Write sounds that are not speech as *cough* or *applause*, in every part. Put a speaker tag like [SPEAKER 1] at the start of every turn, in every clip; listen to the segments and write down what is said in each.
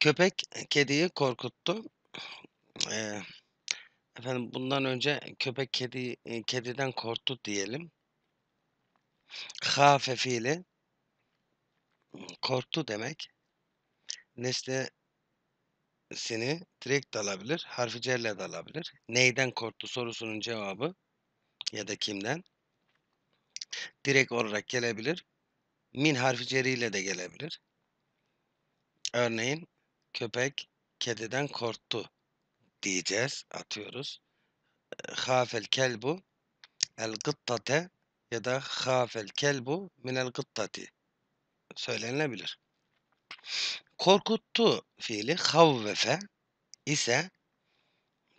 [SPEAKER 1] Köpek kediyi korkuttu. Eee, efendim bundan önce köpek kedi e, kediden korktu diyelim. Hafe fiili korktu demek. seni direkt alabilir. Harfi cerle de alabilir. Neyden korktu sorusunun cevabı ya da kimden direkt olarak gelebilir. Min harfi ceriyle de gelebilir. Örneğin Köpek kediden korktu diyeceğiz. Atıyoruz. Hafel kelbu el gıttate ya da hafel kelbu minel gıttati söylenilebilir. Korkuttu fiili havvefe ise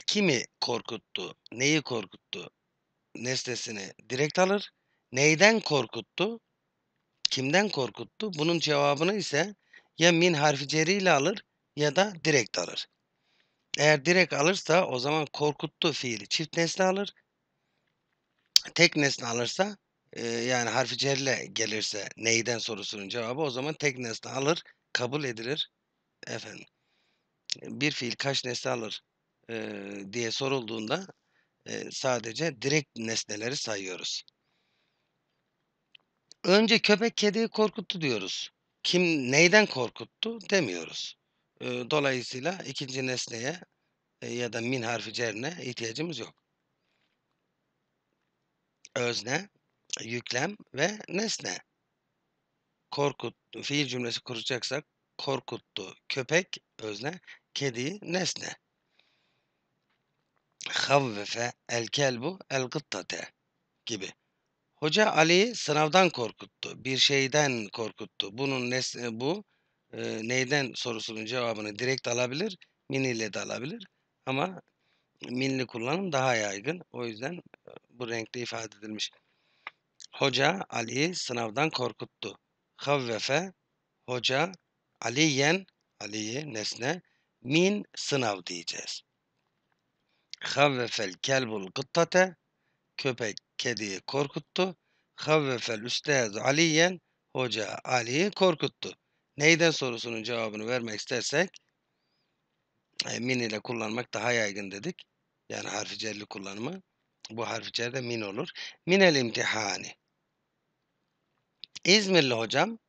[SPEAKER 1] kimi korkuttu, neyi korkuttu nesnesini direkt alır. Neyden korkuttu, kimden korkuttu bunun cevabını ise ya min harfi ceriyle alır ya da direkt alır. Eğer direkt alırsa o zaman korkuttu fiili çift nesne alır. Tek nesne alırsa e, yani harfi cerle gelirse neyden sorusunun cevabı o zaman tek nesne alır kabul edilir. Efendim bir fiil kaç nesne alır e, diye sorulduğunda e, sadece direkt nesneleri sayıyoruz. Önce köpek kediyi korkuttu diyoruz. Kim neyden korkuttu demiyoruz dolayısıyla ikinci nesneye ya da min harfi cerine ihtiyacımız yok. Özne, yüklem ve nesne. Korkut, fiil cümlesi kuracaksak korkuttu. Köpek, özne, kedi, nesne. Havvefe, el kelbu, el gıttate gibi. Hoca Ali sınavdan korkuttu. Bir şeyden korkuttu. Bunun nesne, bu e, neyden sorusunun cevabını direkt alabilir, mini ile de alabilir. Ama minli kullanım daha yaygın. O yüzden bu renkte ifade edilmiş. Hoca Ali'yi sınavdan korkuttu. Havvefe hoca Aliyen Ali'yi nesne min sınav diyeceğiz. Havvefel kelbul gıttate köpek kediyi korkuttu. Havvefel üstad Aliyen hoca Ali'yi korkuttu. Neyden sorusunun cevabını vermek istersek e, min ile kullanmak daha yaygın dedik. Yani harfi cerli kullanımı. Bu harfi cer de min olur. Minel imtihani. İzmirli hocam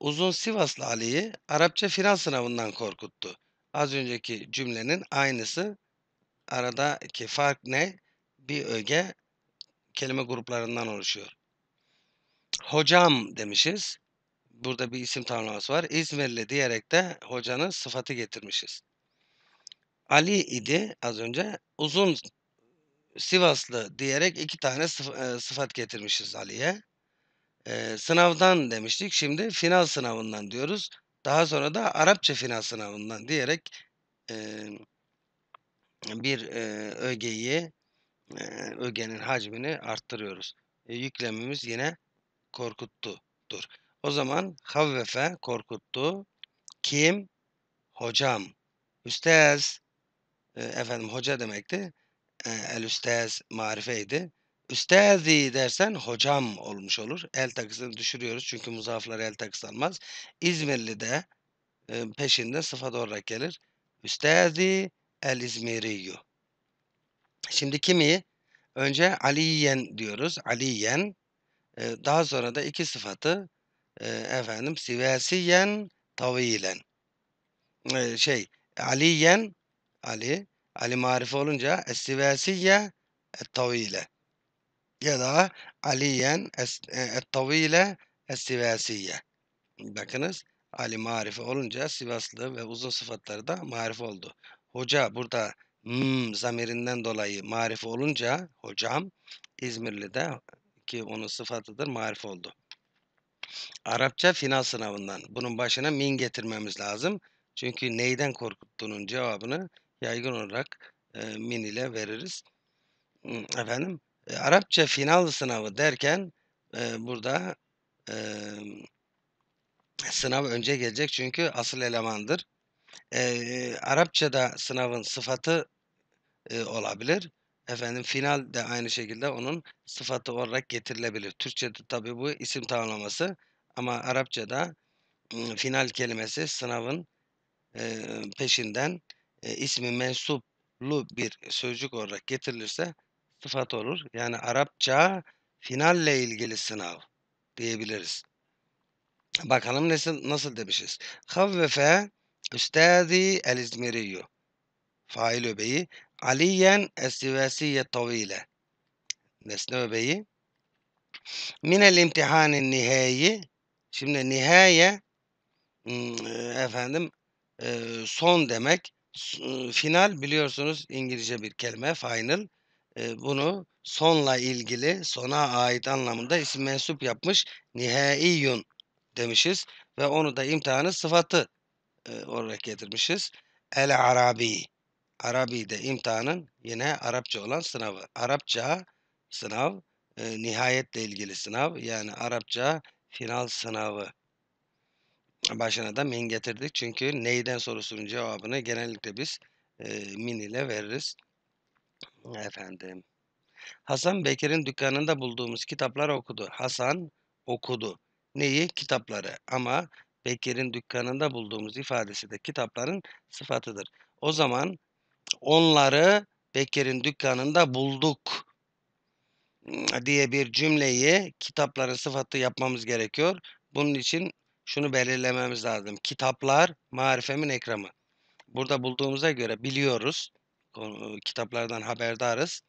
[SPEAKER 1] uzun Sivaslı Ali'yi Arapça final sınavından korkuttu. Az önceki cümlenin aynısı. Aradaki fark ne? Bir öge kelime gruplarından oluşuyor. Hocam demişiz burada bir isim tamlaması var. İzmirli diyerek de hocanın sıfatı getirmişiz. Ali idi az önce. Uzun Sivaslı diyerek iki tane e, sıfat getirmişiz Ali'ye. Ee, sınavdan demiştik. Şimdi final sınavından diyoruz. Daha sonra da Arapça final sınavından diyerek e, bir e, ögeyi, e, ögenin hacmini arttırıyoruz. E, yüklemimiz yine korkuttudur. O zaman havvefe korkuttu. Kim? Hocam. Üstez. Ee, efendim hoca demekti. Ee, el üstez marifeydi. Üstezi dersen hocam olmuş olur. El takısını düşürüyoruz çünkü muzaflar el takısı almaz. İzmirli de e, peşinde sıfat olarak gelir. Üstezi el İzmiriyyü. Şimdi kimi? Önce aliyen diyoruz. Aliyen. Ee, daha sonra da iki sıfatı e, efendim sivasiyen tavilen e, şey aliyen Ali Ali marif olunca es-sivasiye et ya da aliyen e, et-tavile sivasiye bakınız Ali marif olunca Sivaslı ve uzun sıfatları da marif oldu. Hoca burada hmm, zamirinden dolayı marif olunca hocam İzmirli de ki onun sıfatıdır marif oldu. Arapça final sınavından. Bunun başına min getirmemiz lazım. Çünkü neyden korkuttuğunun cevabını yaygın olarak e, min ile veririz. Efendim, e, Arapça final sınavı derken e, burada e, sınav önce gelecek çünkü asıl elemandır. E, Arapçada sınavın sıfatı e, olabilir. Efendim final de aynı şekilde onun sıfatı olarak getirilebilir. Türkçe'de tabi bu isim tanımlaması ama Arapça'da final kelimesi sınavın peşinden ismi mensuplu bir sözcük olarak getirilirse sıfat olur. Yani Arapça finalle ilgili sınav diyebiliriz. Bakalım nasıl, nasıl demişiz. Havvefe üstazi el izmiriyyü. Fail öbeyi Aliyen, السواسية الطويلة Nesne öbeği. Minel imtihanin nihayi. Şimdi nihaye efendim son demek. Final biliyorsunuz İngilizce bir kelime final. Bunu sonla ilgili sona ait anlamında isim mensup yapmış nihaiyun demişiz. Ve onu da imtihanı sıfatı olarak getirmişiz. El Arabi. Arabi'de imtihanın yine Arapça olan sınavı. Arapça sınav e, nihayetle ilgili sınav yani Arapça final sınavı. Başına da min getirdik çünkü neyden sorusunun cevabını genellikle biz e, min ile veririz. Efendim. Hasan Bekir'in dükkanında bulduğumuz kitaplar okudu. Hasan okudu. Neyi? Kitapları. Ama Bekir'in dükkanında bulduğumuz ifadesi de kitapların sıfatıdır. O zaman onları Bekir'in dükkanında bulduk diye bir cümleyi kitapların sıfatı yapmamız gerekiyor. Bunun için şunu belirlememiz lazım. Kitaplar marifemin ekramı. Burada bulduğumuza göre biliyoruz. Kitaplardan haberdarız.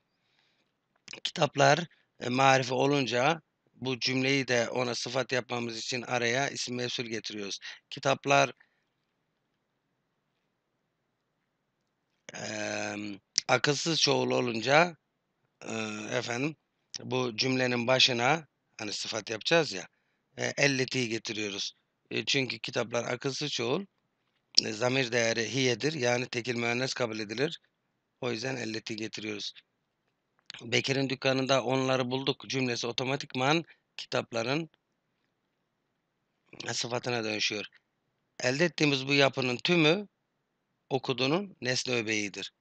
[SPEAKER 1] Kitaplar e, marife olunca bu cümleyi de ona sıfat yapmamız için araya isim mevsul getiriyoruz. Kitaplar akılsız çoğul olunca e, efendim bu cümlenin başına hani sıfat yapacağız ya e, elletiyi getiriyoruz. E, çünkü kitaplar akılsız çoğul e, zamir değeri hiyedir. Yani tekil müennes kabul edilir. O yüzden elleti getiriyoruz. Bekir'in dükkanında onları bulduk cümlesi otomatikman kitapların e, sıfatına dönüşüyor. Elde ettiğimiz bu yapının tümü okudunun nesne öbeğidir.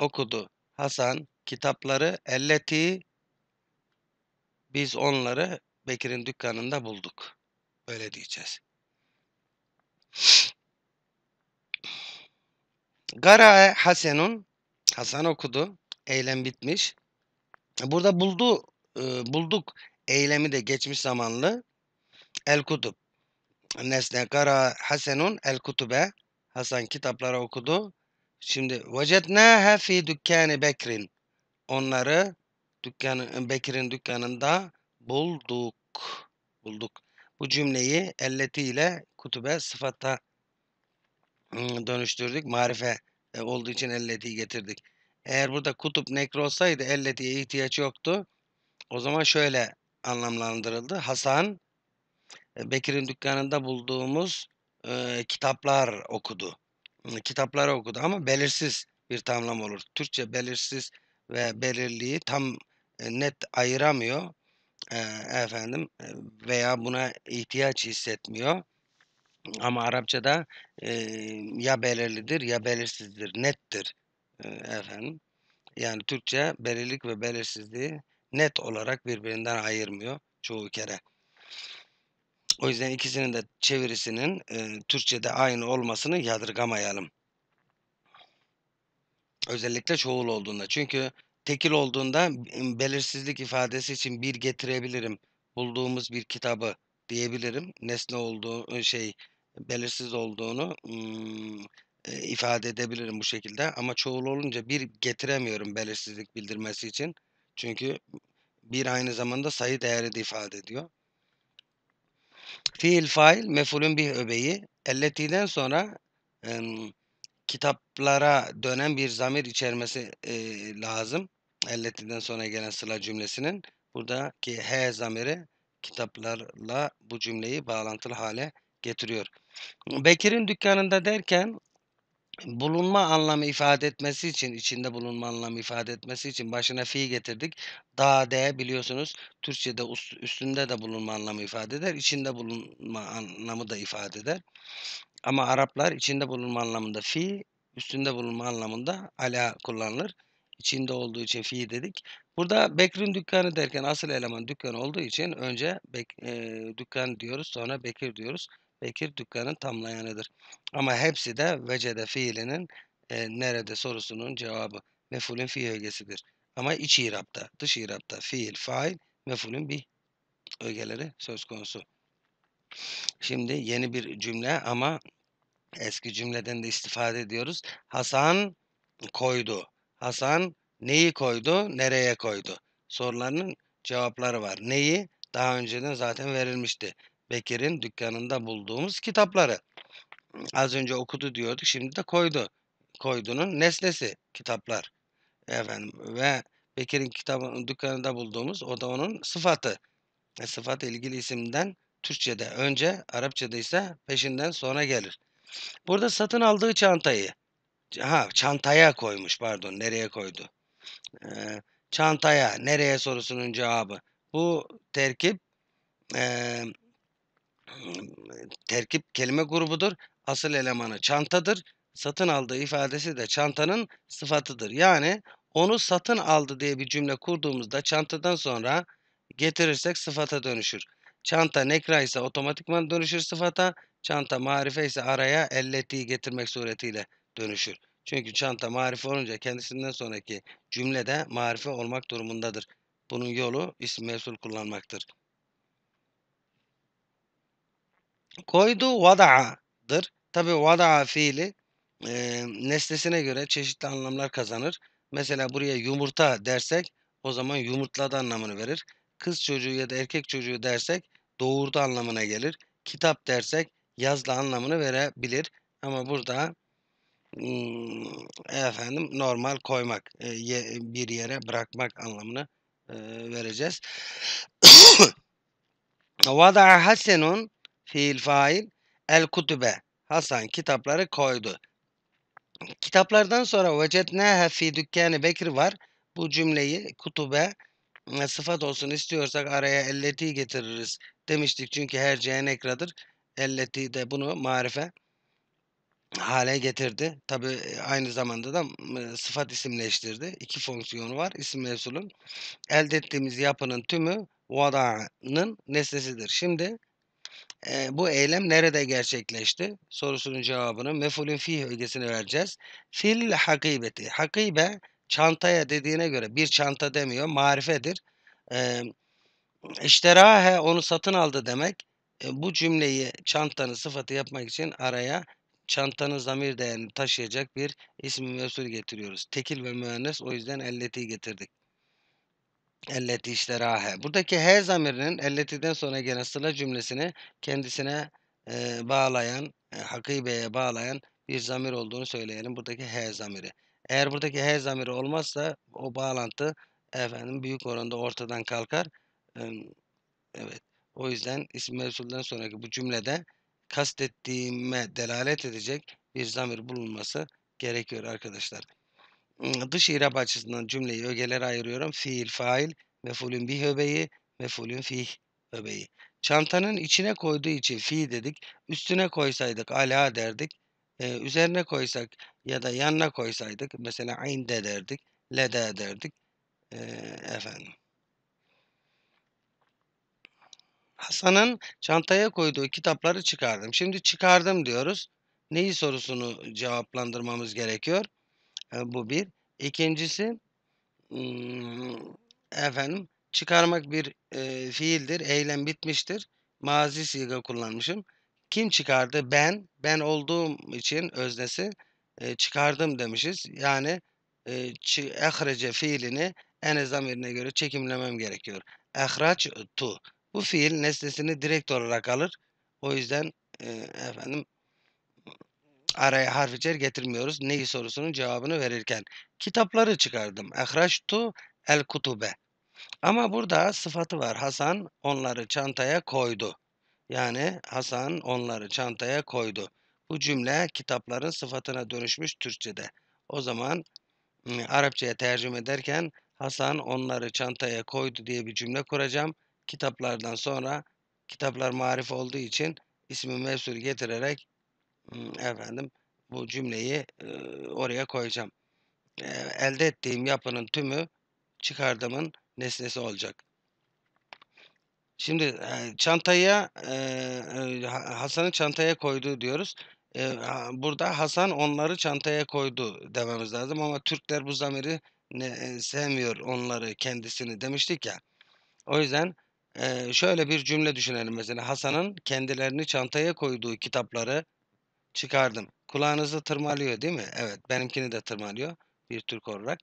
[SPEAKER 1] Okudu Hasan kitapları elleti biz onları Bekir'in dükkanında bulduk. Böyle diyeceğiz. Garae Hasenun Hasan okudu. Eylem bitmiş. Burada buldu e, bulduk eylemi de geçmiş zamanlı. El Kutub. Nesne Gara Hasenun El Kutube. Hasan kitapları okudu. Şimdi vecednâhe fî dükkâni Bekir'in. Onları dükkanı, Bekir'in dükkanında bulduk. Bulduk. Bu cümleyi elletiyle kutube sıfata dönüştürdük. Marife e, olduğu için elletiyi getirdik. Eğer burada kutup nekr olsaydı elletiye ihtiyaç yoktu. O zaman şöyle anlamlandırıldı. Hasan e, Bekir'in dükkanında bulduğumuz e, kitaplar okudu. Kitapları okudu ama belirsiz bir tamlam olur. Türkçe belirsiz ve belirliği tam net ayıramıyor e, efendim veya buna ihtiyaç hissetmiyor. Ama Arapçada e, ya belirlidir ya belirsizdir, nettir e, efendim. Yani Türkçe belirlik ve belirsizliği net olarak birbirinden ayırmıyor çoğu kere. O yüzden ikisinin de çevirisinin e, Türkçe'de aynı olmasını yadırgamayalım. Özellikle çoğul olduğunda. Çünkü tekil olduğunda belirsizlik ifadesi için bir getirebilirim. Bulduğumuz bir kitabı diyebilirim. Nesne olduğu şey belirsiz olduğunu hmm, ifade edebilirim bu şekilde. Ama çoğul olunca bir getiremiyorum belirsizlik bildirmesi için. Çünkü bir aynı zamanda sayı değeri de ifade ediyor. Fiil fail mefulün bir öbeyi elletiden sonra e, kitaplara dönen bir zamir içermesi e, lazım. Elletiden sonra gelen sıla cümlesinin buradaki he zamiri kitaplarla bu cümleyi bağlantılı hale getiriyor. Bekir'in dükkanında derken bulunma anlamı ifade etmesi için, içinde bulunma anlamı ifade etmesi için başına fi getirdik. Da de biliyorsunuz Türkçe'de üstünde de bulunma anlamı ifade eder, içinde bulunma anlamı da ifade eder. Ama Araplar içinde bulunma anlamında fi, üstünde bulunma anlamında ala kullanılır. İçinde olduğu için fi dedik. Burada Bekir'in dükkanı derken asıl eleman dükkan olduğu için önce bek, e, dükkan diyoruz sonra Bekir diyoruz. Bekir dükkanın tamlayanıdır. Ama hepsi de vecede fiilinin e, nerede sorusunun cevabı mefulün fi ögesidir. Ama iç irapta, dış irapta fiil, fail, mefulün bir ögeleri söz konusu. Şimdi yeni bir cümle ama eski cümleden de istifade ediyoruz. Hasan koydu. Hasan neyi koydu, nereye koydu? Sorularının cevapları var. Neyi? Daha önceden zaten verilmişti. Bekir'in dükkanında bulduğumuz kitapları. Az önce okudu diyorduk şimdi de koydu. Koydu'nun nesnesi kitaplar. Efendim ve Bekir'in kitabının dükkanında bulduğumuz o da onun sıfatı. E, sıfat ilgili isimden Türkçe'de önce, Arapça'da ise peşinden sonra gelir. Burada satın aldığı çantayı, ha çantaya koymuş pardon nereye koydu? Ee, çantaya, nereye sorusunun cevabı. Bu terkip e, terkip kelime grubudur. Asıl elemanı çantadır. Satın aldığı ifadesi de çantanın sıfatıdır. Yani onu satın aldı diye bir cümle kurduğumuzda çantadan sonra getirirsek sıfata dönüşür. Çanta nekra ise otomatikman dönüşür sıfata. Çanta marife ise araya elletiği getirmek suretiyle dönüşür. Çünkü çanta marife olunca kendisinden sonraki cümlede marife olmak durumundadır. Bunun yolu isim mevsul kullanmaktır. Koydu vada'adır. Tabi vada'a fiili e, nesnesine göre çeşitli anlamlar kazanır. Mesela buraya yumurta dersek o zaman yumurtladı anlamını verir. Kız çocuğu ya da erkek çocuğu dersek doğurdu anlamına gelir. Kitap dersek yazdı anlamını verebilir. Ama burada efendim normal koymak e, bir yere bırakmak anlamını vereceğiz. *coughs* Vada Hasenun fiil fail, el kutube, Hasan kitapları koydu. Kitaplardan sonra vecetnehe fi dükkanı Bekir var. Bu cümleyi kutube sıfat olsun istiyorsak araya elleti getiririz demiştik. Çünkü her ceyen ekradır. Elleti de bunu marife hale getirdi. Tabi e, aynı zamanda da e, sıfat isimleştirdi. İki fonksiyonu var isim mevsulun. Elde ettiğimiz yapının tümü vada'nın nesnesidir. Şimdi e, bu eylem nerede gerçekleşti sorusunun cevabını mefulün fih ögesine vereceğiz. Fil hakibeti. Hakibe çantaya dediğine göre bir çanta demiyor marifedir. E, işterahe onu satın aldı demek. E, bu cümleyi çantanın sıfatı yapmak için araya çantanın zamir değerini taşıyacak bir ismi mesul getiriyoruz. Tekil ve müennes o yüzden elleti getirdik. Elleti işterahe. Buradaki he zamirinin elletiden sonra gelen sıla cümlesini kendisine e, bağlayan, e, Hakkı bağlayan bir zamir olduğunu söyleyelim. Buradaki he zamiri. Eğer buradaki he zamiri olmazsa o bağlantı efendim büyük oranda ortadan kalkar. E, evet. O yüzden isim mevsulden sonraki bu cümlede kastettiğime delalet edecek bir zamir bulunması gerekiyor arkadaşlar. Dış irab açısından cümleyi ögelere ayırıyorum. Fiil, fail, mefulün bih öbeği, mefulün fih öbeği. Çantanın içine koyduğu için fi dedik. Üstüne koysaydık ala derdik. Ee, üzerine koysak ya da yanına koysaydık. Mesela inde derdik. Lede derdik. Ee, efendim. Hasan'ın çantaya koyduğu kitapları çıkardım. Şimdi çıkardım diyoruz. Neyi sorusunu cevaplandırmamız gerekiyor? bu bir. İkincisi efendim çıkarmak bir e, fiildir. Eylem bitmiştir. Mazi siga kullanmışım. Kim çıkardı? Ben. Ben olduğum için öznesi e, çıkardım demişiz. Yani e, ehrece fiilini ene zamirine göre çekimlemem gerekiyor. Ehraç tu. Bu fiil nesnesini direkt olarak alır. O yüzden e, efendim araya harfi cer getirmiyoruz. Neyi sorusunun cevabını verirken. Kitapları çıkardım. Ehraştu el kutube. Ama burada sıfatı var. Hasan onları çantaya koydu. Yani Hasan onları çantaya koydu. Bu cümle kitapların sıfatına dönüşmüş Türkçe'de. O zaman ıı, Arapçaya tercüme ederken Hasan onları çantaya koydu diye bir cümle kuracağım. Kitaplardan sonra kitaplar marif olduğu için ismi mevsul getirerek efendim bu cümleyi e, oraya koyacağım. E, elde ettiğim yapının tümü çıkardığımın nesnesi olacak. Şimdi e, çantaya e, Hasan'ı çantaya koyduğu diyoruz. E, burada Hasan onları çantaya koydu dememiz lazım ama Türkler bu zamiri ne, e, sevmiyor onları kendisini demiştik ya. O yüzden e, şöyle bir cümle düşünelim mesela Hasan'ın kendilerini çantaya koyduğu kitapları çıkardım. Kulağınızı tırmalıyor değil mi? Evet benimkini de tırmalıyor bir Türk olarak.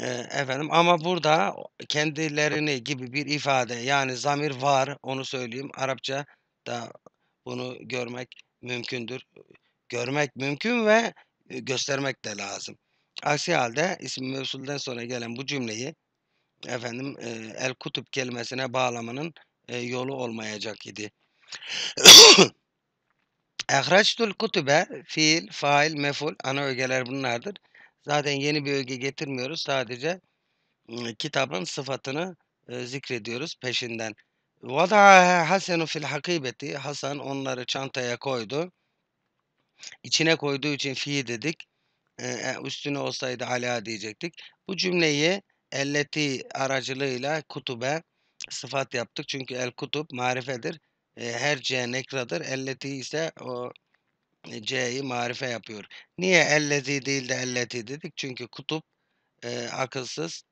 [SPEAKER 1] E, efendim ama burada kendilerini gibi bir ifade yani zamir var onu söyleyeyim. Arapça da bunu görmek mümkündür. Görmek mümkün ve e, göstermek de lazım. Aksi halde isim mevsulden sonra gelen bu cümleyi efendim e, el kutup kelimesine bağlamanın e, yolu olmayacak idi. *coughs* Ehraçtul kutube fiil, fail, meful ana ögeler bunlardır. Zaten yeni bir öge getirmiyoruz. Sadece kitabın sıfatını e, zikrediyoruz peşinden. Vada Hasanu fil hakibeti Hasan onları çantaya koydu. İçine koyduğu için fi dedik. E, üstüne olsaydı ala diyecektik. Bu cümleyi elleti aracılığıyla kutube sıfat yaptık. Çünkü el kutup marifedir her c nekradır. Elleti ise o c'yi marife yapıyor. Niye elleti değil de elleti dedik? Çünkü kutup e, akılsız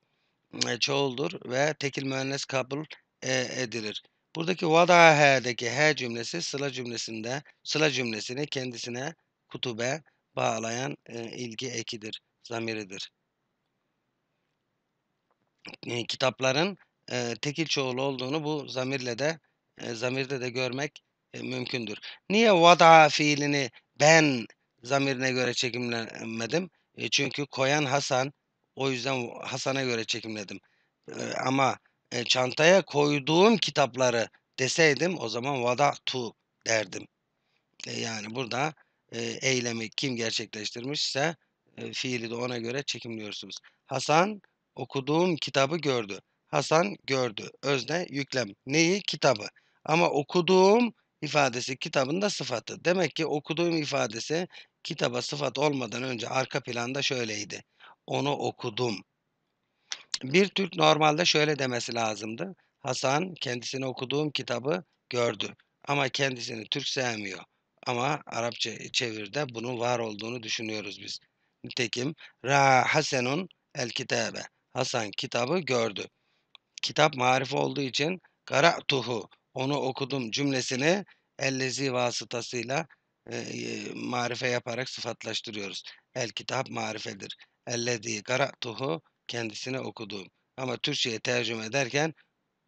[SPEAKER 1] e, çoğuldur ve tekil müennes kabul e, edilir. Buradaki vada vadaha'daki he cümlesi sıla cümlesinde sıla cümlesini kendisine kutube bağlayan e, ilgi ekidir, zamiridir. E, kitapların e, tekil çoğul olduğunu bu zamirle de e, zamirde de görmek e, mümkündür. Niye vada fiilini ben zamirine göre çekimlemedim? E, çünkü koyan Hasan o yüzden Hasan'a göre çekimledim. ama çantaya koyduğum kitapları deseydim o zaman vada tu derdim. yani burada eylemi kim gerçekleştirmişse e, fiili de ona göre çekimliyorsunuz. Hasan okuduğum kitabı gördü. Hasan gördü. Özne yüklem. Neyi? Kitabı. Ama okuduğum ifadesi kitabın da sıfatı. Demek ki okuduğum ifadesi kitaba sıfat olmadan önce arka planda şöyleydi. Onu okudum. Bir Türk normalde şöyle demesi lazımdı. Hasan kendisini okuduğum kitabı gördü ama kendisini Türk sevmiyor. Ama Arapça çevirde bunun var olduğunu düşünüyoruz biz. Nitekim Ra Hasanun el kitabe. Hasan kitabı gördü. Kitap marif olduğu için kara tuhu onu okudum cümlesini ellezi vasıtasıyla e, marife yaparak sıfatlaştırıyoruz. El kitap marifedir. Ellezi karatuhu kendisine okuduğum. Ama Türkçe'ye tercüme ederken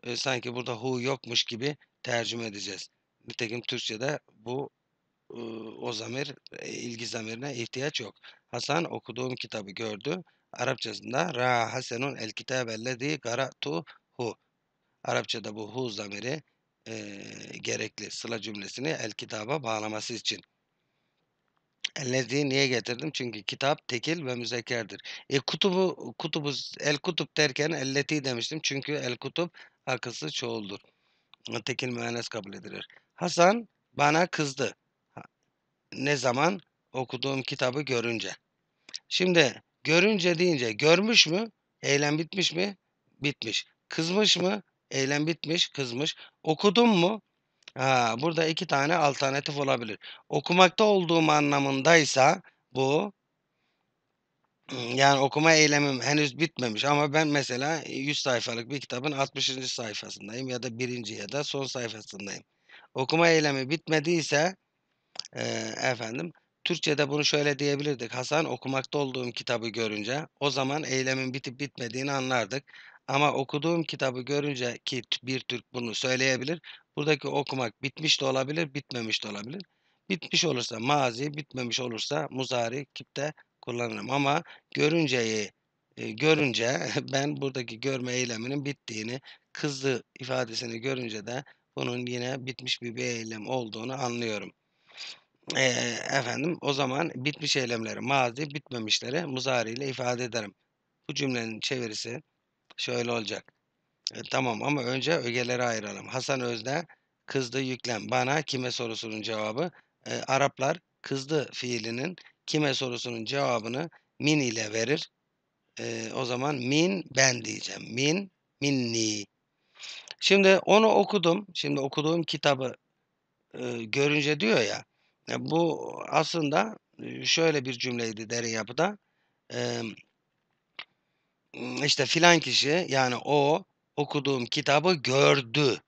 [SPEAKER 1] e, sanki burada hu yokmuş gibi tercüme edeceğiz. Nitekim Türkçe'de bu e, o zamir, e, ilgi zamirine ihtiyaç yok. Hasan okuduğum kitabı gördü. Arapçasında Ra Hasenun el kitab ellezi karatuhu. Arapçada bu hu zamiri e, gerekli sıla cümlesini el kitaba bağlaması için. Ellezi niye getirdim? Çünkü kitap tekil ve müzekerdir. E, kutubu, kutubu, el kutup derken elleti demiştim. Çünkü el kutup akısı çoğuldur. Tekil müennes kabul edilir. Hasan bana kızdı. Ne zaman? Okuduğum kitabı görünce. Şimdi görünce deyince görmüş mü? Eylem bitmiş mi? Bitmiş. Kızmış mı? Eylem bitmiş, kızmış. Okudun mu? Ha, burada iki tane alternatif olabilir. Okumakta olduğum anlamındaysa bu hmm, yani okuma eylemim henüz bitmemiş ama ben mesela 100 sayfalık bir kitabın 60. sayfasındayım ya da birinci ya da son sayfasındayım. Okuma eylemi bitmediyse e, efendim Türkçe'de bunu şöyle diyebilirdik. Hasan okumakta olduğum kitabı görünce o zaman eylemin bitip bitmediğini anlardık. Ama okuduğum kitabı görünce ki bir Türk bunu söyleyebilir. Buradaki okumak bitmiş de olabilir, bitmemiş de olabilir. Bitmiş olursa mazi, bitmemiş olursa muzari kipte kullanırım. Ama görünceyi e, görünce *laughs* ben buradaki görme eyleminin bittiğini, kızdı ifadesini görünce de bunun yine bitmiş bir, bir eylem olduğunu anlıyorum. E, efendim o zaman bitmiş eylemleri mazi, bitmemişleri muzari ile ifade ederim. Bu cümlenin çevirisi şöyle olacak. E, tamam ama önce ögelere ayıralım. Hasan Özde kızdı yüklem. Bana kime sorusunun cevabı. E, Araplar kızdı fiilinin kime sorusunun cevabını min ile verir. E, o zaman min ben diyeceğim. Min, minni. Şimdi onu okudum. Şimdi okuduğum kitabı e, görünce diyor ya. E, bu aslında e, şöyle bir cümleydi derin yapıda. E, işte filan kişi yani o okuduğum kitabı gördü.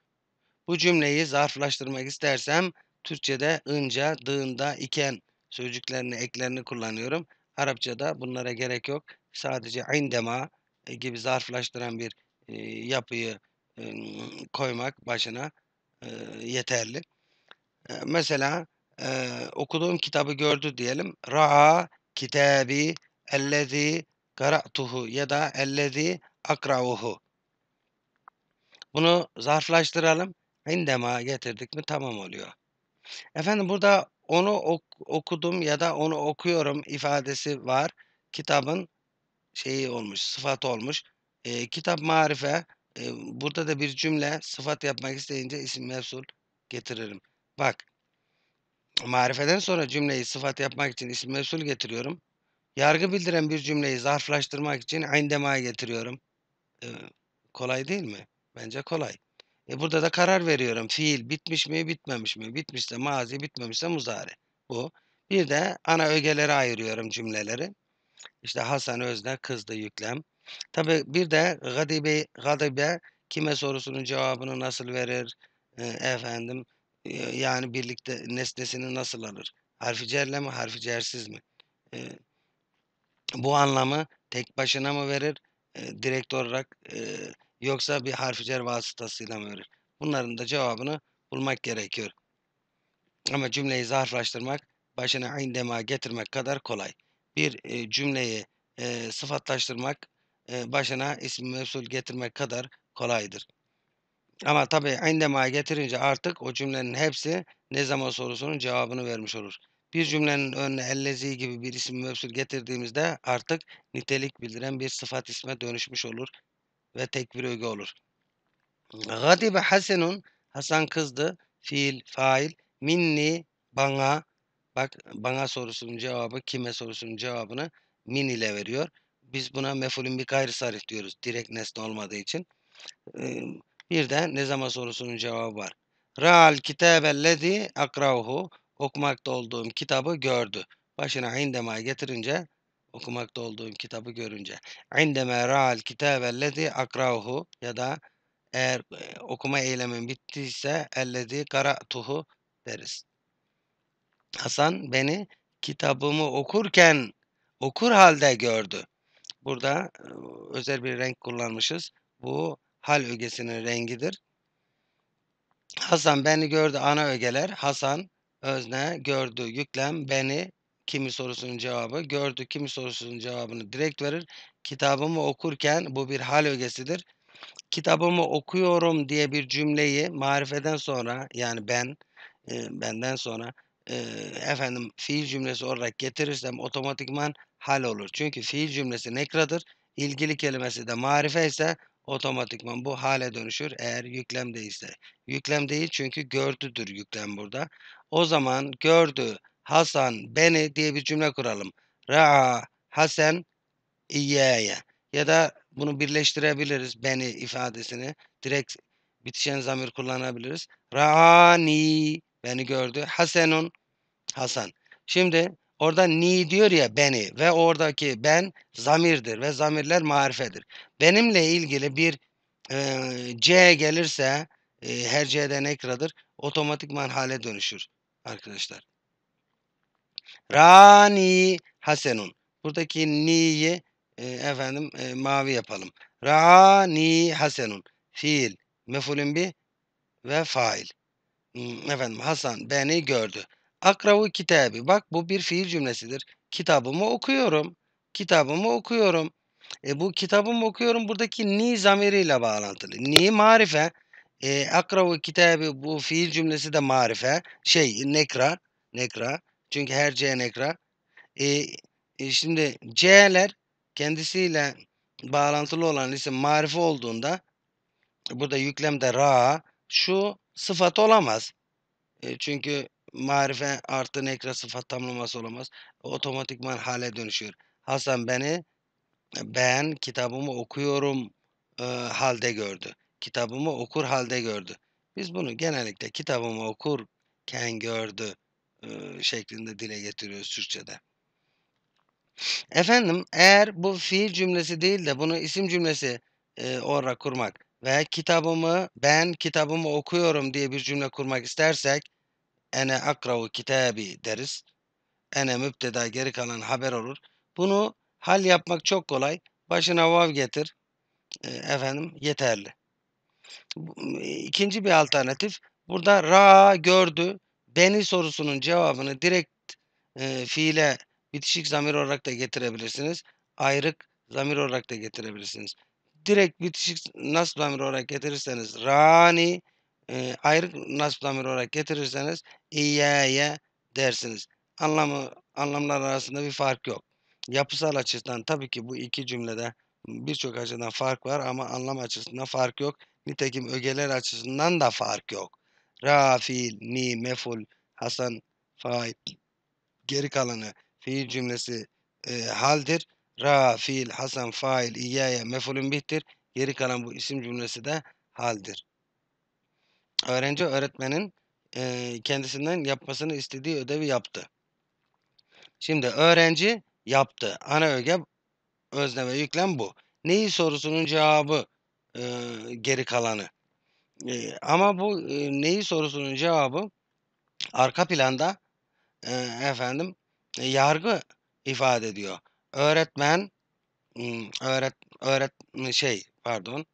[SPEAKER 1] Bu cümleyi zarflaştırmak istersem Türkçe'de ınca, dığında, iken sözcüklerini, eklerini kullanıyorum. Arapça'da bunlara gerek yok. Sadece indema e, gibi zarflaştıran bir e, yapıyı e, koymak başına e, yeterli. E, mesela e, okuduğum kitabı gördü diyelim. Ra'a kitabi ellezi kara'tuhu ya da ellezî akra'uhu. Bunu zarflaştıralım. İndema getirdik mi tamam oluyor. Efendim burada onu ok okudum ya da onu okuyorum ifadesi var. Kitabın şeyi olmuş, sıfat olmuş. E, kitap marife, e, burada da bir cümle sıfat yapmak isteyince isim mevsul getiririm. Bak, marifeden sonra cümleyi sıfat yapmak için isim mevsul getiriyorum. Yargı bildiren bir cümleyi zarflaştırmak için indema'ya getiriyorum. Ee, kolay değil mi? Bence kolay. E burada da karar veriyorum. Fiil bitmiş mi, bitmemiş mi? Bitmişse mazi, bitmemişse muzari. Bu. Bir de ana ögelere ayırıyorum cümleleri. İşte Hasan Özne kızdı yüklem. Tabi bir de gadibe, gadibe kime sorusunun cevabını nasıl verir? E, efendim e, yani birlikte nesnesini nasıl alır? Harfi cerle mi, harfi cersiz mi? E, bu anlamı tek başına mı verir e, direkt olarak e, yoksa bir harficer vasıtasıyla mı verir? Bunların da cevabını bulmak gerekiyor. Ama cümleyi zarflaştırmak başına indema getirmek kadar kolay. Bir e, cümleyi e, sıfatlaştırmak e, başına isim mevsul getirmek kadar kolaydır. Ama tabi indema getirince artık o cümlenin hepsi ne zaman sorusunun cevabını vermiş olur. Bir cümlenin önüne ellezi gibi bir isim mevsul getirdiğimizde artık nitelik bildiren bir sıfat isme dönüşmüş olur ve tek bir öge olur. Gadibe Hasanun Hasan kızdı. Fiil, fail. Minni bana bak bana sorusunun cevabı kime sorusunun cevabını min ile veriyor. Biz buna mefulün bir gayri sarif diyoruz. Direkt nesne olmadığı için. Bir de ne zaman sorusunun cevabı var. Ra'al kitabellezi akrahu okumakta olduğum kitabı gördü. Başına indema getirince okumakta olduğum kitabı görünce. İndeme ra'al kitabellezi akrahu ya da eğer e, okuma eylemin bittiyse ellezi tuhu deriz. Hasan beni kitabımı okurken okur halde gördü. Burada e, özel bir renk kullanmışız. Bu hal ögesinin rengidir. Hasan beni gördü ana ögeler. Hasan özne, gördü, yüklem, beni, kimi sorusunun cevabı, gördü, kimi sorusunun cevabını direkt verir. Kitabımı okurken bu bir hal ögesidir. Kitabımı okuyorum diye bir cümleyi marifeden sonra yani ben, e, benden sonra e, efendim fiil cümlesi olarak getirirsem otomatikman hal olur. Çünkü fiil cümlesi nekradır, ilgili kelimesi de marife ise otomatikman bu hale dönüşür eğer yüklem değilse. Yüklem değil çünkü gördüdür yüklem burada. O zaman gördü Hasan beni diye bir cümle kuralım. Ra'a Hasan İyye'ye. Ya da bunu birleştirebiliriz beni ifadesini. Direkt bitişen zamir kullanabiliriz. Ra'ani beni gördü. Hasenun Hasan. Şimdi Orada ni diyor ya beni ve oradaki ben zamirdir ve zamirler marifedir. Benimle ilgili bir e, C gelirse e, her C'den ekradır. Otomatikman hale dönüşür arkadaşlar. Rani hasenun. Buradaki ni'yi e, efendim e, mavi yapalım. Rani hasenun. Fiil, mefulün bir ve fail. Hmm, efendim Hasan beni gördü. Akravu kitabı. Bak bu bir fiil cümlesidir. Kitabımı okuyorum. Kitabımı okuyorum. E bu kitabımı okuyorum buradaki ni zamiriyle bağlantılı. Ni marife. E, akravu kitabi bu fiil cümlesi de marife. Şey nekra. Nekra. Çünkü her C nekra. E, e, şimdi C'ler kendisiyle bağlantılı olan isim marife olduğunda burada yüklemde ra şu sıfat olamaz. E, çünkü marife artı nekra sıfat tamlaması olamaz. Otomatikman hale dönüşüyor. Hasan beni ben kitabımı okuyorum e, halde gördü. Kitabımı okur halde gördü. Biz bunu genellikle kitabımı okurken gördü e, şeklinde dile getiriyoruz Türkçe'de. Efendim eğer bu fiil cümlesi değil de bunu isim cümlesi e, olarak kurmak ve kitabımı ben kitabımı okuyorum diye bir cümle kurmak istersek Ene akravu kitabi deriz. Ene müpteda geri kalan haber olur. Bunu hal yapmak çok kolay. Başına vav getir. efendim yeterli. İkinci bir alternatif. Burada ra gördü. Beni sorusunun cevabını direkt e, fiile bitişik zamir olarak da getirebilirsiniz. Ayrık zamir olarak da getirebilirsiniz. Direkt bitişik nasıl zamir olarak getirirseniz rani e, ayrı nasb damiri olarak getirirseniz iyeye dersiniz. Anlamı, anlamlar arasında bir fark yok. Yapısal açıdan tabii ki bu iki cümlede birçok açıdan fark var ama anlam açısından fark yok. Nitekim ögeler açısından da fark yok. Rafil, ni, meful, hasan, fail, geri kalanı fiil cümlesi e, haldir. Rafil, hasan, fail, iyyâye, mefulün bihtir. Geri kalan bu isim cümlesi de haldir öğrenci öğretmenin e, kendisinden yapmasını istediği ödevi yaptı. Şimdi öğrenci yaptı. Ana öge özne ve yüklem bu. Neyi sorusunun cevabı e, geri kalanı. E, ama bu e, neyi sorusunun cevabı arka planda e, efendim e, yargı ifade ediyor. Öğretmen öğret öğret şey pardon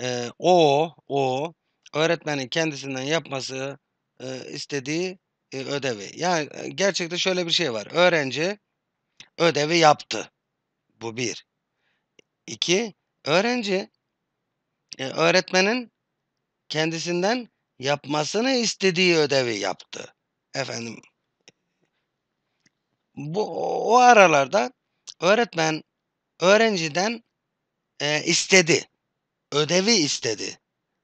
[SPEAKER 1] e, o o öğretmenin kendisinden yapması e, istediği e, ödevi. Yani gerçekten şöyle bir şey var. Öğrenci ödevi yaptı. Bu bir. İki, öğrenci e, öğretmenin kendisinden yapmasını istediği ödevi yaptı. Efendim bu o aralarda öğretmen öğrenciden e, istedi. Ödevi istedi.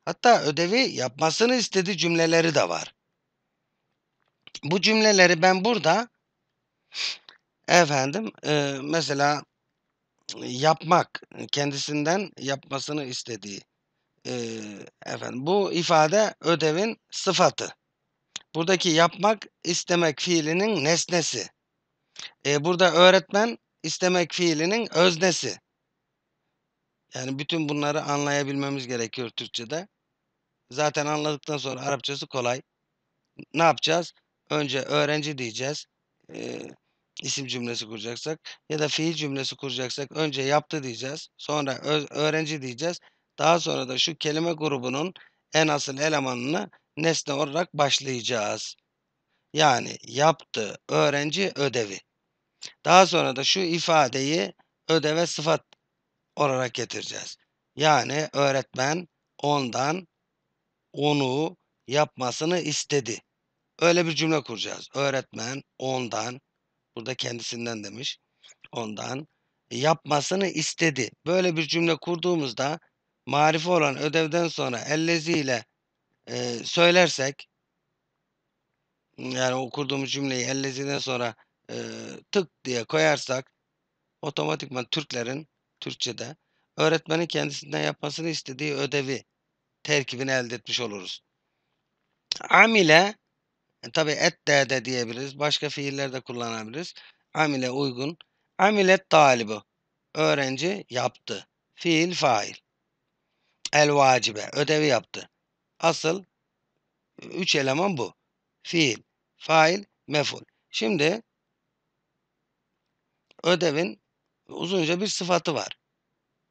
[SPEAKER 1] Hatta ödevi yapmasını istediği cümleleri de var. Bu cümleleri ben burada efendim e, mesela yapmak kendisinden yapmasını istediği e, efendim bu ifade ödevin sıfatı. Buradaki yapmak istemek fiilinin nesnesi. E, burada öğretmen istemek fiilinin öznesi. Yani bütün bunları anlayabilmemiz gerekiyor Türkçe'de. Zaten anladıktan sonra Arapçası kolay. Ne yapacağız? Önce öğrenci diyeceğiz. E, isim cümlesi kuracaksak ya da fiil cümlesi kuracaksak önce yaptı diyeceğiz. Sonra öğrenci diyeceğiz. Daha sonra da şu kelime grubunun en asıl elemanını nesne olarak başlayacağız. Yani yaptı öğrenci ödevi. Daha sonra da şu ifadeyi ödeve sıfat olarak getireceğiz. Yani öğretmen ondan onu yapmasını istedi. Öyle bir cümle kuracağız. Öğretmen ondan, burada kendisinden demiş, ondan yapmasını istedi. Böyle bir cümle kurduğumuzda marifi olan ödevden sonra ellezi ile e, söylersek, yani o cümleyi elleziden sonra e, tık diye koyarsak, otomatikman Türklerin Türkçe'de öğretmenin kendisinden yapmasını istediği ödevi terkibini elde etmiş oluruz. Amile e, tabi et de de diyebiliriz. Başka fiiller de kullanabiliriz. Amile uygun. Amile talibi. Öğrenci yaptı. Fiil fail. El vacibe. Ödevi yaptı. Asıl e, üç eleman bu. Fiil, fail, meful. Şimdi ödevin uzunca bir sıfatı var.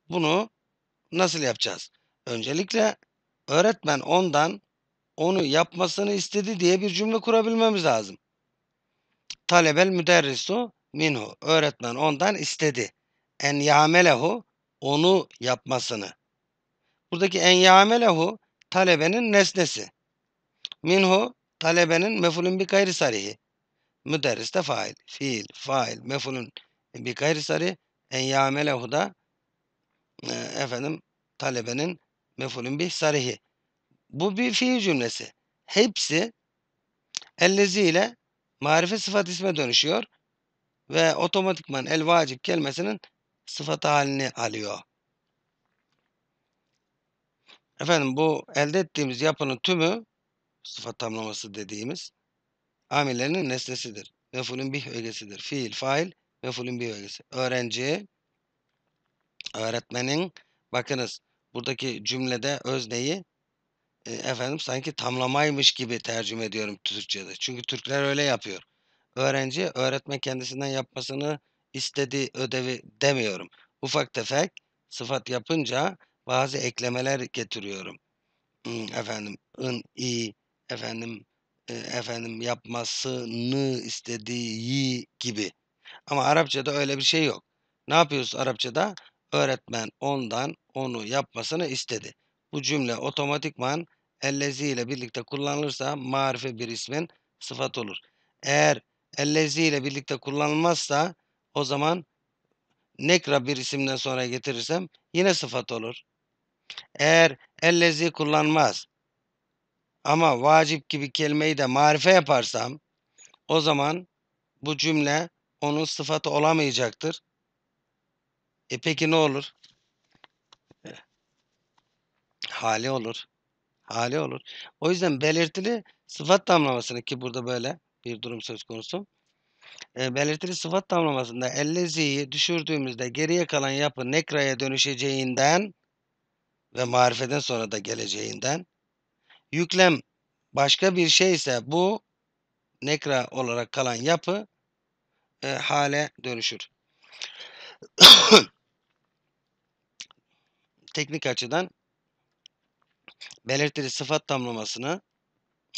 [SPEAKER 1] Bunu nasıl yapacağız? Öncelikle öğretmen ondan onu yapmasını istedi diye bir cümle kurabilmemiz lazım. Talebel müderrisu minhu. Öğretmen ondan istedi. En yamelehu onu yapmasını. Buradaki en yamelehu talebenin nesnesi. Minhu talebenin mefulün bir gayri sarihi. Müderris de fail. Fiil, fail, mefulün bir sarı en yamelehu da e, efendim talebenin mefulün bir sarihi. Bu bir fiil cümlesi. Hepsi ellezi ile marife sıfat isme dönüşüyor ve otomatikman el vacip kelimesinin sıfat halini alıyor. Efendim bu elde ettiğimiz yapının tümü sıfat tamlaması dediğimiz amillerinin nesnesidir. Mefulün bih ögesidir. Fiil, fail ve full'ün bir bölgesi. Öğrenci, öğretmenin, bakınız buradaki cümlede özneyi e, efendim sanki tamlamaymış gibi tercüme ediyorum Türkçe'de. Çünkü Türkler öyle yapıyor. Öğrenci, öğretmen kendisinden yapmasını istediği ödevi demiyorum. Ufak tefek sıfat yapınca bazı eklemeler getiriyorum. Hmm, efendim, ın, i, efendim, e, efendim yapmasını istediği gibi. Ama Arapçada öyle bir şey yok. Ne yapıyoruz Arapçada? Öğretmen ondan onu yapmasını istedi. Bu cümle otomatikman ellezi ile birlikte kullanılırsa marife bir ismin sıfat olur. Eğer ellezi ile birlikte kullanılmazsa o zaman nekra bir isimden sonra getirirsem yine sıfat olur. Eğer ellezi kullanmaz ama vacip gibi kelimeyi de marife yaparsam o zaman bu cümle onun sıfatı olamayacaktır. E peki ne olur? Hali olur. Hali olur. O yüzden belirtili sıfat damlamasını ki burada böyle bir durum söz konusu. E, belirtili sıfat tamlamasında ellezi'yi düşürdüğümüzde geriye kalan yapı nekraya dönüşeceğinden ve marifeden sonra da geleceğinden yüklem başka bir şey ise bu nekra olarak kalan yapı e, hale dönüşür. *coughs* Teknik açıdan belirtili sıfat tamlamasını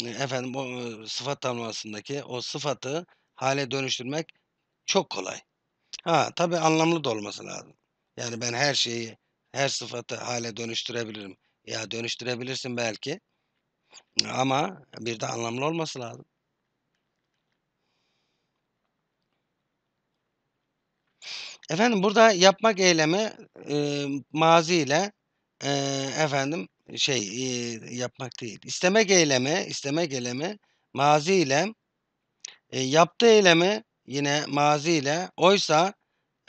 [SPEAKER 1] e, efendim o e, sıfat tamlamasındaki o sıfatı hale dönüştürmek çok kolay. Ha tabi anlamlı da olması lazım. Yani ben her şeyi her sıfatı hale dönüştürebilirim. Ya dönüştürebilirsin belki ama bir de anlamlı olması lazım. Efendim burada yapmak eylemi e, mazi ile e, efendim şey e, yapmak değil. İstemek eylemi, istemek eylemi mazi ile e, yaptığı eylemi yine mazi ile oysa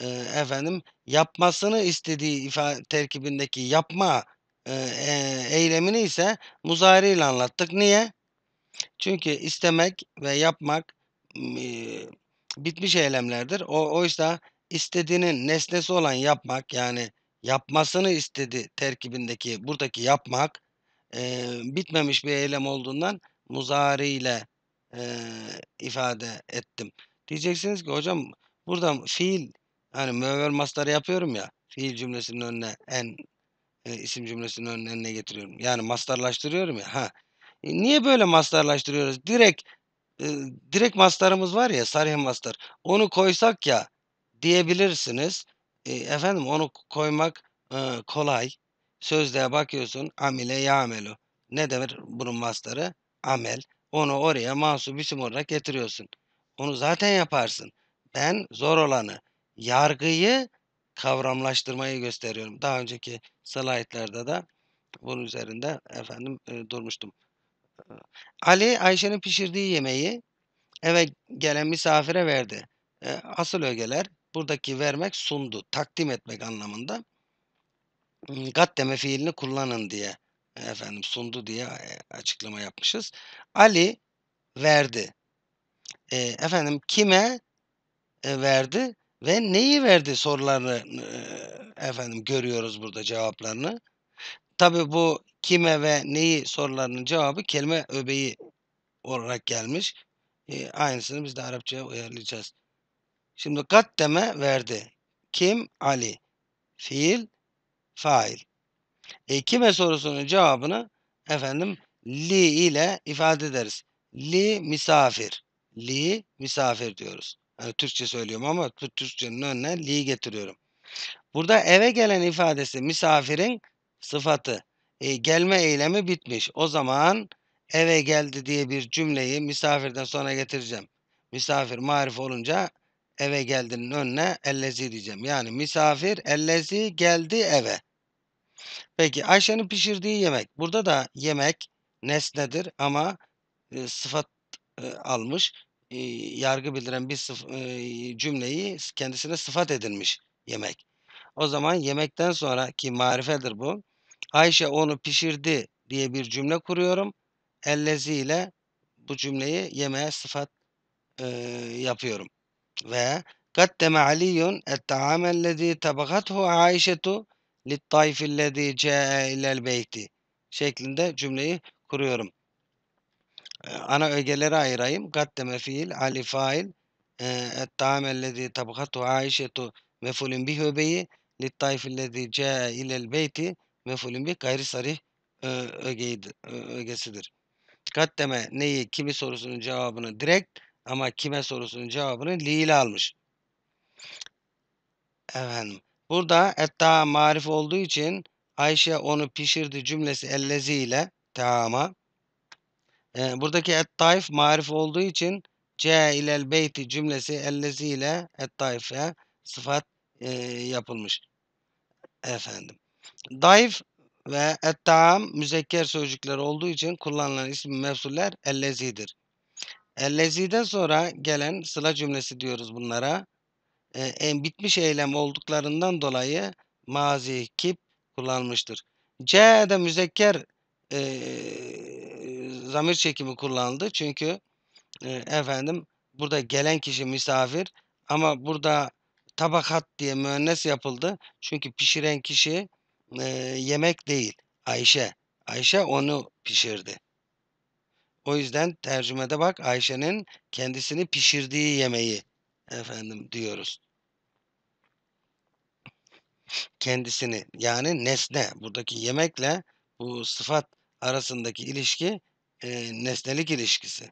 [SPEAKER 1] e, efendim yapmasını istediği ifade terkibindeki yapma e, e, eylemini ise muzari ile anlattık. Niye? Çünkü istemek ve yapmak e, bitmiş eylemlerdir. O oysa İstediğinin nesnesi olan yapmak, yani yapmasını istedi terkibindeki buradaki yapmak e, bitmemiş bir eylem olduğundan muzari ile e, ifade ettim. Diyeceksiniz ki hocam burada fiil hani müevvel masları yapıyorum ya fiil cümlesinin önüne en e, isim cümlesinin önüne, önüne getiriyorum. Yani mastarlaştırıyorum ya. Ha. E, niye böyle mastarlaştırıyoruz? Direkt e, direkt mastarımız var ya sarih mastar. Onu koysak ya diyebilirsiniz. E, efendim onu koymak e, kolay. Sözlüğe bakıyorsun amile yamelu. Ne demek bunun mastarı? Amel. Onu oraya mahsup isim olarak getiriyorsun. Onu zaten yaparsın. Ben zor olanı, yargıyı kavramlaştırmayı gösteriyorum. Daha önceki slaytlarda da bunun üzerinde efendim e, durmuştum. Ali Ayşe'nin pişirdiği yemeği eve gelen misafire verdi. E, asıl ögeler buradaki vermek sundu. Takdim etmek anlamında. Gaddeme fiilini kullanın diye efendim sundu diye e, açıklama yapmışız. Ali verdi. E, efendim kime e, verdi ve neyi verdi sorularını e, efendim görüyoruz burada cevaplarını. Tabi bu kime ve neyi sorularının cevabı kelime öbeği olarak gelmiş. E, aynısını biz de Arapçaya uyarlayacağız. Şimdi kaddeme verdi. Kim? Ali. Fiil, fail. E, kime sorusunun cevabını efendim li ile ifade ederiz. Li misafir. Li misafir diyoruz. Yani Türkçe söylüyorum ama Türkçenin önüne li getiriyorum. Burada eve gelen ifadesi misafirin sıfatı. E, gelme eylemi bitmiş. O zaman eve geldi diye bir cümleyi misafirden sonra getireceğim. Misafir marif olunca eve geldinin önüne ellezi diyeceğim. Yani misafir ellezi geldi eve. Peki Ayşe'nin pişirdiği yemek. Burada da yemek nesnedir ama e, sıfat e, almış. E, yargı bildiren bir sıf e, cümleyi kendisine sıfat edinmiş yemek. O zaman yemekten sonra ki marifedir bu. Ayşe onu pişirdi diye bir cümle kuruyorum. Ellezi ile bu cümleyi yemeğe sıfat e, yapıyorum. Ve قدم علي الطعام الذي طبخته عائشة للطائف الذي جاء إلى البيت şeklinde cümleyi kuruyorum. Ee, ana ögeleri ayırayım. Gaddeme fiil, ali fail, ee, ettamellezi tabakatu aişetu mefulün bih öbeyi, littayfillezi caa ilel beyti mefulün bih gayri sarih ee, ögesidir. Gaddeme neyi, kimi sorusunun cevabını direkt, ama kime sorusunun cevabını li ile almış. Efendim. Burada etta marif olduğu için Ayşe onu pişirdi cümlesi ellezi ile teama. E, ee, buradaki ettaif marif olduğu için C ilel beyti cümlesi ellezi ile et sıfat e, yapılmış. Efendim. Daif ve et müzekker sözcükler olduğu için kullanılan isim mevsuller ellezidir. Ellezi'den sonra gelen sıla cümlesi diyoruz bunlara. E, en bitmiş eylem olduklarından dolayı mazi kip kullanmıştır. C'de müzekker e, zamir çekimi kullanıldı. Çünkü e, efendim burada gelen kişi misafir ama burada tabakat diye müennes yapıldı. Çünkü pişiren kişi e, yemek değil Ayşe. Ayşe onu pişirdi. O yüzden tercümede bak Ayşe'nin kendisini pişirdiği yemeği efendim diyoruz. Kendisini yani nesne buradaki yemekle bu sıfat arasındaki ilişki e, nesnelik ilişkisi.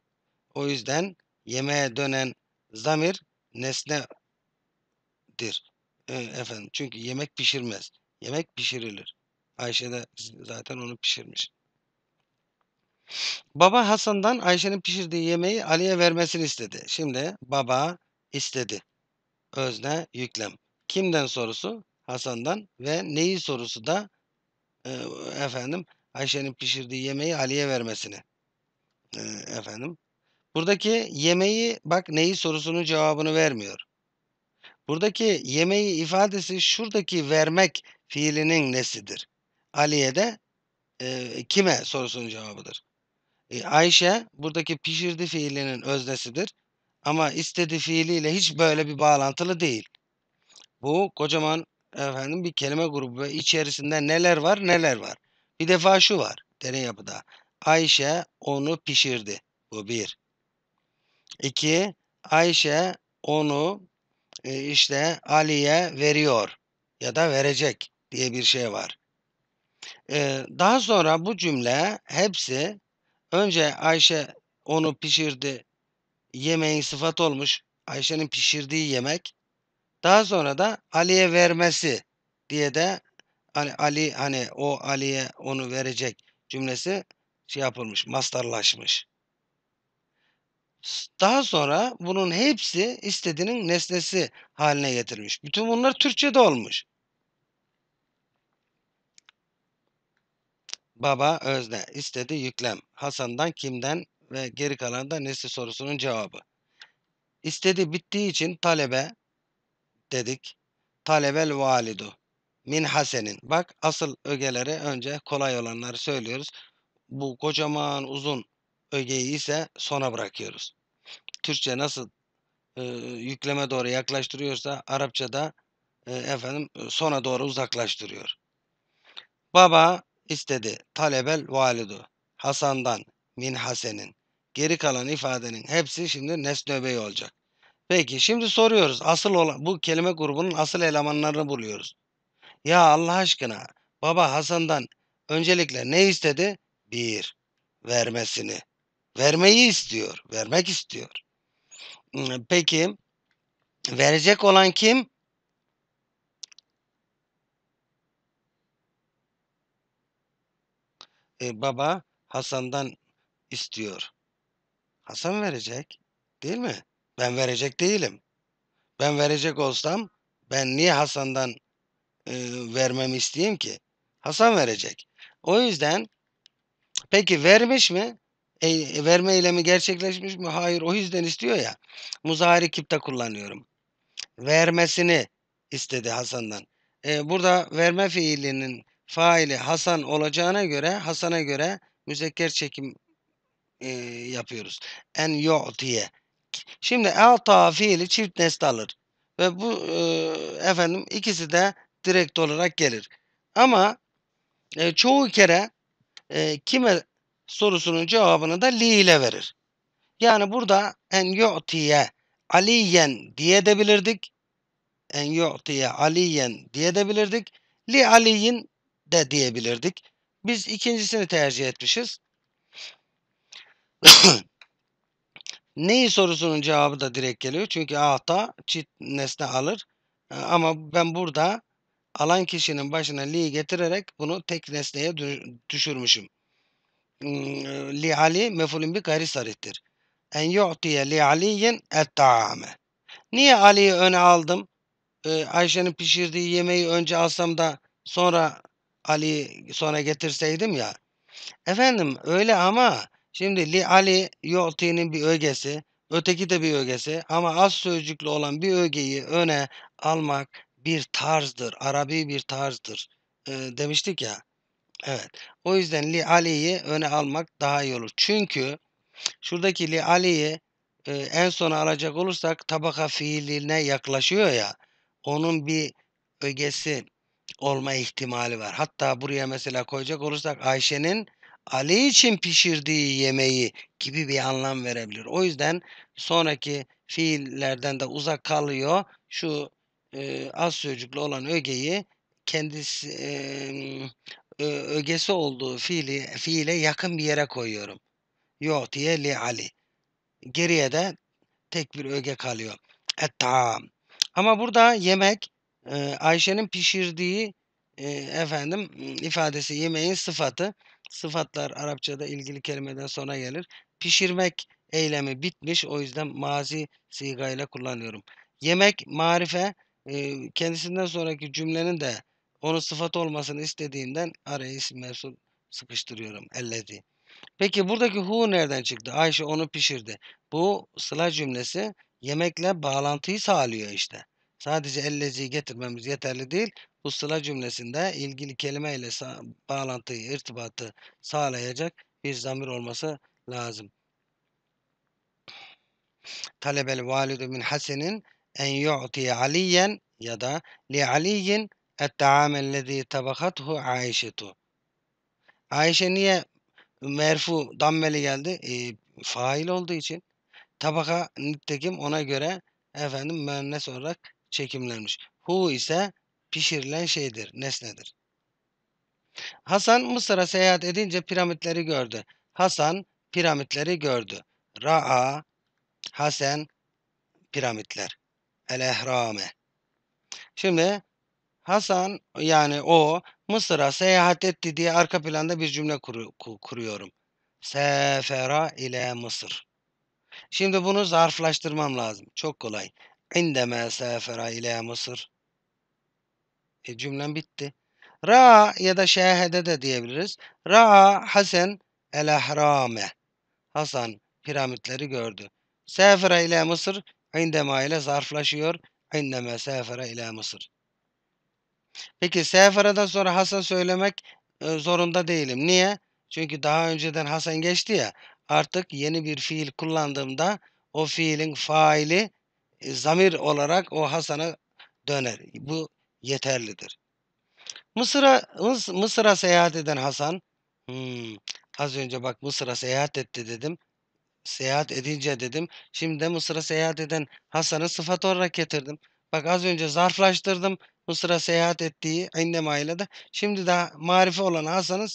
[SPEAKER 1] O yüzden yemeğe dönen zamir nesnedir. E, efendim çünkü yemek pişirmez. Yemek pişirilir. Ayşe de zaten onu pişirmiş. Baba Hasan'dan Ayşe'nin pişirdiği yemeği Ali'ye vermesini istedi. Şimdi baba istedi. Özne yüklem. Kimden sorusu? Hasan'dan ve neyi sorusu da e, efendim Ayşe'nin pişirdiği yemeği Ali'ye vermesini. E, efendim. Buradaki yemeği bak neyi sorusunun cevabını vermiyor. Buradaki yemeği ifadesi şuradaki vermek fiilinin nesidir? Ali'ye de e, kime sorusunun cevabıdır. E, Ayşe buradaki pişirdi fiilinin öznesidir. Ama istedi fiiliyle hiç böyle bir bağlantılı değil. Bu kocaman efendim bir kelime grubu ve içerisinde neler var neler var. Bir defa şu var derin yapıda. Ayşe onu pişirdi. Bu bir. İki, Ayşe onu e, işte Ali'ye veriyor ya da verecek diye bir şey var. E, daha sonra bu cümle hepsi Önce Ayşe onu pişirdi. Yemeğin sıfat olmuş. Ayşe'nin pişirdiği yemek. Daha sonra da Ali'ye vermesi diye de hani Ali hani o Ali'ye onu verecek cümlesi şey yapılmış, mastarlaşmış. Daha sonra bunun hepsi istediğinin nesnesi haline getirmiş Bütün bunlar Türkçe'de olmuş. Baba özne istedi yüklem. Hasan'dan kimden ve geri kalan da nesi sorusunun cevabı. İstedi bittiği için talebe dedik. Talebel validu min hasenin. Bak asıl ögeleri önce kolay olanları söylüyoruz. Bu kocaman uzun ögeyi ise sona bırakıyoruz. Türkçe nasıl e, yükleme doğru yaklaştırıyorsa Arapçada e, efendim sona doğru uzaklaştırıyor. Baba istedi talebel validu Hasan'dan min Hasen'in. Geri kalan ifadenin hepsi şimdi nesnöbeyi olacak. Peki şimdi soruyoruz. Asıl olan bu kelime grubunun asıl elemanlarını buluyoruz. Ya Allah aşkına baba Hasan'dan öncelikle ne istedi? Bir, vermesini. Vermeyi istiyor, vermek istiyor. Hmm, peki verecek olan kim? e, baba Hasan'dan istiyor. Hasan verecek değil mi? Ben verecek değilim. Ben verecek olsam ben niye Hasan'dan e, vermemi isteyeyim ki? Hasan verecek. O yüzden peki vermiş mi? E, e verme eylemi gerçekleşmiş mi? Hayır o yüzden istiyor ya. Muzahari kipte kullanıyorum. Vermesini istedi Hasan'dan. E, burada verme fiilinin faili Hasan olacağına göre Hasan'a göre müzekker çekim e, yapıyoruz. En yu'tiye. Şimdi ata fiili çift nesne alır. Ve bu e, efendim ikisi de direkt olarak gelir. Ama e, çoğu kere e, kime sorusunun cevabını da li ile verir. Yani burada en yu'tiye aliyen diye de bilirdik. En yu'tiye aliyen diye de bilirdik. Li aliyin de diyebilirdik. Biz ikincisini tercih etmişiz. *coughs* Neyi sorusunun cevabı da direkt geliyor. Çünkü ahta çit nesne alır. Ee, ama ben burada alan kişinin başına li getirerek bunu tek nesneye düşürmüşüm. Hmm, e, li Ali mefulün bir gayri sarihtir. En yu'tiye li aliyin et taame. Niye Ali'yi öne aldım? Ee, Ayşe'nin pişirdiği yemeği önce alsam da sonra Ali sonra getirseydim ya. Efendim öyle ama şimdi li Ali yoltinin bir ögesi, öteki de bir ögesi ama az sözcüklü olan bir ögeyi öne almak bir tarzdır. Arabi bir tarzdır e, demiştik ya. Evet. O yüzden li Ali'yi öne almak daha iyi olur. Çünkü şuradaki li Ali'yi e, en sona alacak olursak tabaka fiiline yaklaşıyor ya. Onun bir ögesi olma ihtimali var. Hatta buraya mesela koyacak olursak Ayşe'nin Ali için pişirdiği yemeği gibi bir anlam verebilir. O yüzden sonraki fiillerden de uzak kalıyor. Şu e, az sözcüklü olan ögeyi kendisi e, ögesi olduğu fiili fiile yakın bir yere koyuyorum. Yo diye li Ali. Geriye de tek bir öge kalıyor. Et Ama burada yemek e, Ayşe'nin pişirdiği e, efendim ifadesi yemeğin sıfatı. Sıfatlar Arapçada ilgili kelimeden sonra gelir. Pişirmek eylemi bitmiş. O yüzden mazi sigayla kullanıyorum. Yemek marife e, kendisinden sonraki cümlenin de onun sıfat olmasını istediğimden araya isim mevsul sıkıştırıyorum. elledi Peki buradaki hu nereden çıktı? Ayşe onu pişirdi. Bu sıla cümlesi yemekle bağlantıyı sağlıyor işte. Sadece elleciyi getirmemiz yeterli değil. Bu sıla cümlesinde ilgili kelime ile bağlantıyı, irtibatı sağlayacak bir zamir olması lazım. Talebel validu min hasenin en yu'ti aliyen ya da li aliyin et-ta'amellezî tabakathu Ayşetu. Ayşe niye merfu dammeli geldi? E, fail olduğu için. Tabaka nitekim ona göre efendim müennes olarak çekimlenmiş. Hu ise pişirilen şeydir, nesnedir. Hasan Mısır'a seyahat edince piramitleri gördü. Hasan piramitleri gördü. Ra'a, Hasan piramitler. El-Ehrame. Şimdi Hasan yani o Mısır'a seyahat etti diye arka planda bir cümle kuru, ku, kuruyorum. Sefera ile Mısır. Şimdi bunu zarflaştırmam lazım. Çok kolay indeme sefera ile Mısır. E, cümlem bitti. Ra ya da şehede de diyebiliriz. Ra Hasan el ehrame. Hasan piramitleri gördü. Sefera ile Mısır indema ile zarflaşıyor. İndeme sefera ile Mısır. Peki seferadan sonra Hasan söylemek e, zorunda değilim. Niye? Çünkü daha önceden Hasan geçti ya. Artık yeni bir fiil kullandığımda o fiilin faili e, zamir olarak o Hasan'a döner. Bu yeterlidir. Mısır'a Mısır'a seyahat eden Hasan hmm, az önce bak Mısır'a seyahat etti dedim. Seyahat edince dedim. Şimdi de Mısır'a seyahat eden Hasan'ı sıfat olarak getirdim. Bak az önce zarflaştırdım. Mısır'a seyahat ettiği annem ile de. Şimdi de marife olan Hasan'ın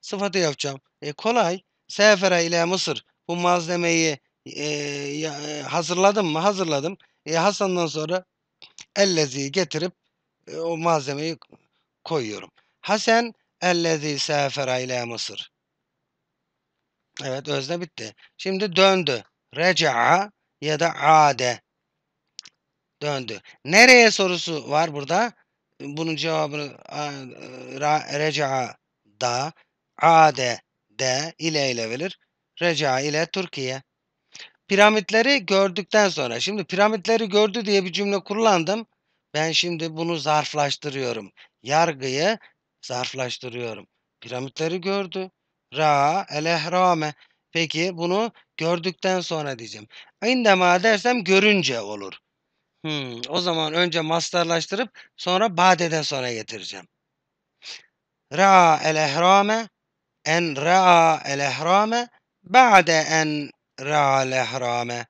[SPEAKER 1] sıfatı yapacağım. E, kolay. Sefera ile Mısır. Bu malzemeyi e, e hazırladım mı? Hazırladım. E, Hasan'dan sonra ellezi'yi getirip e, o malzemeyi koyuyorum. Hasan ellezi sefera ile Mısır. Evet özne bitti. Şimdi döndü. Reca'a ya da ade. Döndü. Nereye sorusu var burada? Bunun cevabını e, reca'a da ade de ile ile verir. Reca ile Türkiye. Piramitleri gördükten sonra. Şimdi piramitleri gördü diye bir cümle kullandım. Ben şimdi bunu zarflaştırıyorum. Yargıyı zarflaştırıyorum. Piramitleri gördü. Ra el ehrame. Peki bunu gördükten sonra diyeceğim. İndema dersem görünce olur. Hmm, o zaman önce mastarlaştırıp sonra badeden sonra getireceğim. Ra el ehrame en ra el ehrame ba'de en Reale harame.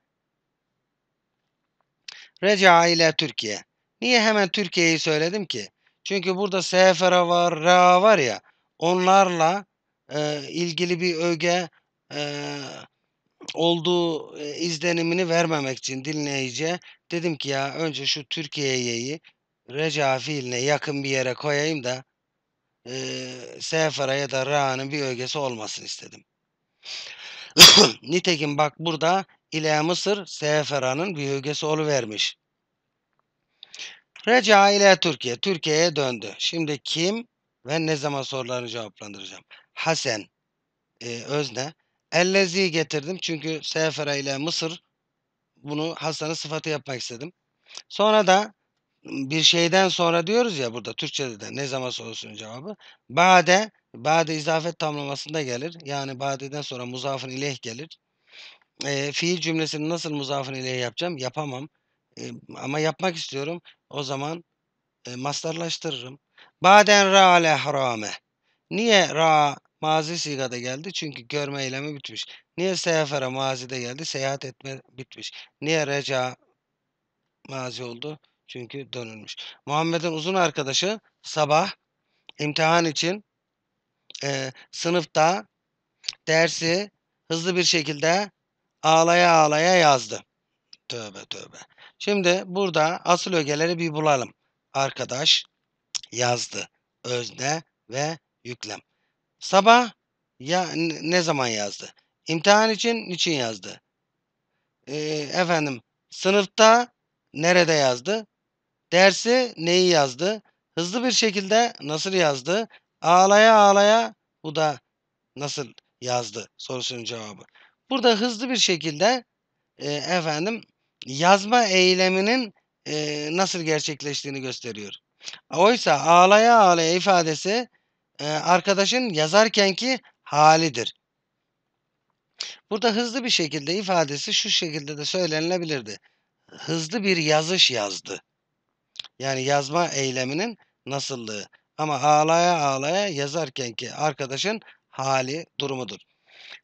[SPEAKER 1] Reca ile Türkiye. Niye hemen Türkiye'yi söyledim ki? Çünkü burada sefere var, ra var ya onlarla e, ilgili bir öge e, olduğu e, izlenimini vermemek için dinleyiciye dedim ki ya önce şu Türkiye'yi reca fiiline yakın bir yere koyayım da e, sefere ya da ra'nın bir ögesi olmasın istedim. *coughs* Nitekim bak burada ile Mısır Sefera'nın bir hölgesi vermiş. Reca ile Türkiye. Türkiye'ye döndü. Şimdi kim ve ne zaman sorularını cevaplandıracağım. Hasan e, özne. Ellezi getirdim çünkü Sefera ile Mısır bunu Hasan'ın sıfatı yapmak istedim. Sonra da bir şeyden sonra diyoruz ya burada Türkçe'de de ne zaman sorusunun cevabı. Bade Bade izafet tamlamasında gelir. Yani badeden sonra muzafın ileh gelir. E, fiil cümlesini nasıl muzafın ileh yapacağım? Yapamam. E, ama yapmak istiyorum. O zaman e, mastarlaştırırım. Baden ra ale harame. Niye ra mazi sigada geldi? Çünkü görme eylemi bitmiş. Niye seyafere mazide geldi? Seyahat etme bitmiş. Niye reca mazi oldu? Çünkü dönülmüş. Muhammed'in uzun arkadaşı sabah imtihan için e, sınıfta dersi hızlı bir şekilde ağlaya ağlaya yazdı. Tövbe tövbe. Şimdi burada asıl ögeleri bir bulalım. Arkadaş yazdı. Özne ve yüklem. Sabah ya ne zaman yazdı? İmtihan için niçin yazdı? Ee, efendim sınıfta nerede yazdı? Dersi neyi yazdı? Hızlı bir şekilde nasıl yazdı? Ağlaya ağlaya bu da nasıl yazdı sorusunun cevabı. Burada hızlı bir şekilde e, efendim yazma eyleminin e, nasıl gerçekleştiğini gösteriyor. Oysa ağlaya ağlaya ifadesi e, arkadaşın yazarkenki halidir. Burada hızlı bir şekilde ifadesi şu şekilde de söylenilebilirdi. Hızlı bir yazış yazdı. Yani yazma eyleminin nasıllığı. Ama ağlaya ağlaya yazarkenki arkadaşın hali durumudur.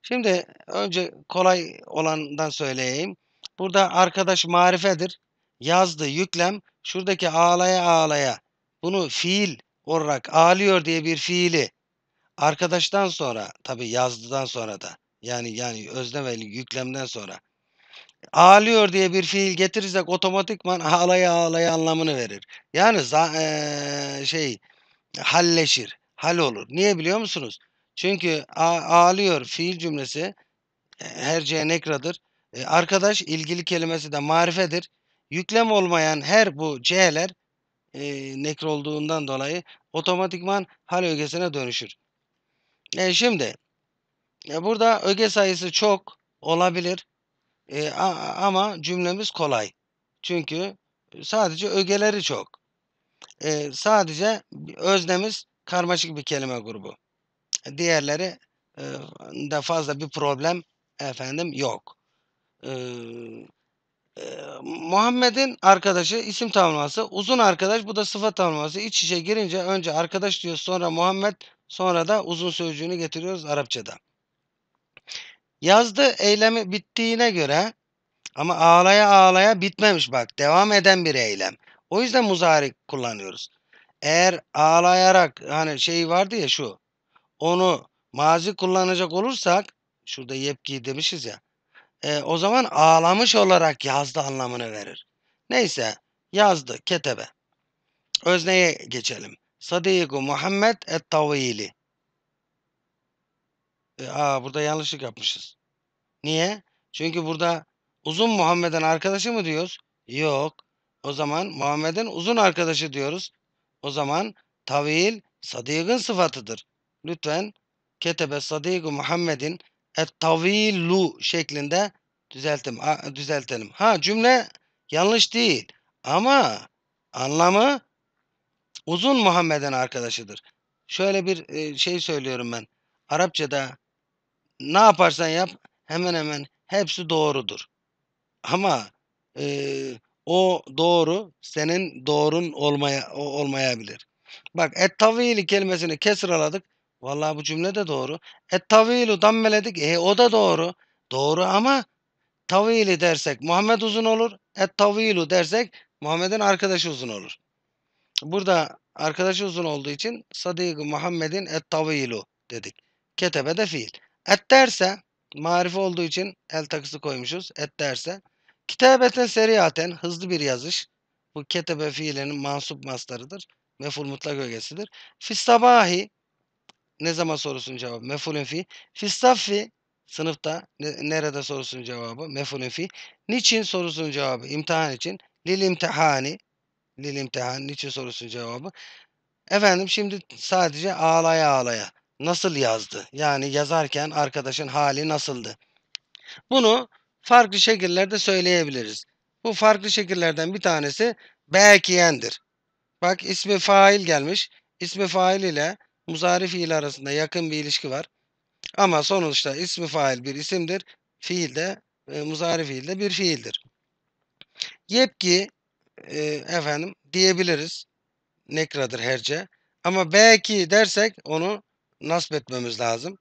[SPEAKER 1] Şimdi önce kolay olandan söyleyeyim. Burada arkadaş marifedir. Yazdı yüklem. Şuradaki ağlaya ağlaya bunu fiil olarak ağlıyor diye bir fiili arkadaştan sonra tabi yazdıdan sonra da yani yani özne ve yüklemden sonra ağlıyor diye bir fiil getirirsek otomatikman ağlaya ağlaya anlamını verir. Yani e, şey halleşir, hal olur. Niye biliyor musunuz? Çünkü ağlıyor fiil cümlesi e, herceye nekradır. E, arkadaş ilgili kelimesi de marifedir. Yüklem olmayan her bu c'ler e, nekr olduğundan dolayı otomatikman hal ögesine dönüşür. E, şimdi e, burada öge sayısı çok olabilir e, a, ama cümlemiz kolay. Çünkü sadece ögeleri çok. E, sadece özlemiz karmaşık bir kelime grubu. Diğerleri e, de fazla bir problem efendim yok. E, Muhammed'in arkadaşı isim tanımlaması, uzun arkadaş bu da sıfat tanımlaması. Iç içe girince önce arkadaş diyor sonra Muhammed sonra da uzun sözcüğünü getiriyoruz Arapçada. Yazdı eylemi bittiğine göre ama ağlaya ağlaya bitmemiş bak devam eden bir eylem. O yüzden muzari kullanıyoruz. Eğer ağlayarak hani şey vardı ya şu. Onu mazi kullanacak olursak şurada yepki demişiz ya. E, o zaman ağlamış olarak yazdı anlamını verir. Neyse yazdı ketebe. Özneye geçelim. Sadiku Muhammed et-Tavili. E, aa burada yanlışlık yapmışız. Niye? Çünkü burada uzun Muhammed'in arkadaşı mı diyoruz? Yok. O zaman Muhammed'in uzun arkadaşı diyoruz. O zaman tavil sadigin sıfatıdır. Lütfen ketebe sadigu Muhammed'in et tavilu şeklinde düzeltim, düzeltelim. Ha cümle yanlış değil ama anlamı uzun Muhammed'in arkadaşıdır. Şöyle bir e, şey söylüyorum ben. Arapçada ne yaparsan yap hemen hemen hepsi doğrudur. Ama e, o doğru senin doğrun olmaya o olmayabilir. Bak et ettavili kelimesini aladık. Vallahi bu cümle de doğru. Ettavilu dammeledik. E o da doğru. Doğru ama tavili dersek Muhammed uzun olur. Et Ettavilu dersek Muhammed'in arkadaşı uzun olur. Burada arkadaşı uzun olduğu için Sadik Muhammed'in et ettavilu dedik. Ketebe de fiil. Et derse marife olduğu için el takısı koymuşuz. Et derse Kitabete seriaten hızlı bir yazış. Bu ketebe fiilenin mansup mastarıdır. Meful mutlak ögesidir. Fistabahi ne zaman sorusun cevabı? Mefulün fi. Fistaffi sınıfta ne, nerede sorusun cevabı? Mefulün fi. Niçin sorusun cevabı? imtihan için. Lil imtihani. Lil imtihan. Niçin sorusun cevabı? Efendim şimdi sadece ağlaya ağlaya. Nasıl yazdı? Yani yazarken arkadaşın hali nasıldı? Bunu farklı şekillerde söyleyebiliriz. Bu farklı şekillerden bir tanesi bekiyendir. Bak ismi fail gelmiş. İsmi fail ile muzari fiil arasında yakın bir ilişki var. Ama sonuçta ismi fail bir isimdir. Fiil de e, muzari fiil de bir fiildir. Yepki e, efendim diyebiliriz. Nekradır herce. Ama belki dersek onu nasp etmemiz lazım.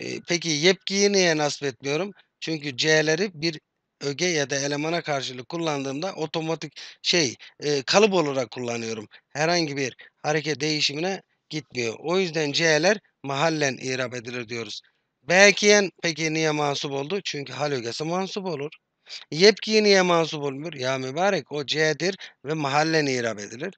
[SPEAKER 1] E, peki yepkiyi niye nasp etmiyorum? Çünkü C'leri bir öge ya da elemana karşılık kullandığımda otomatik şey e, kalıp olarak kullanıyorum. Herhangi bir hareket değişimine gitmiyor. O yüzden C'ler mahallen irab edilir diyoruz. Belkiyen peki niye mansup oldu? Çünkü hal ögesi mansup olur. Yepki niye mansup olmuyor? Ya mübarek o C'dir ve mahallen irab edilir.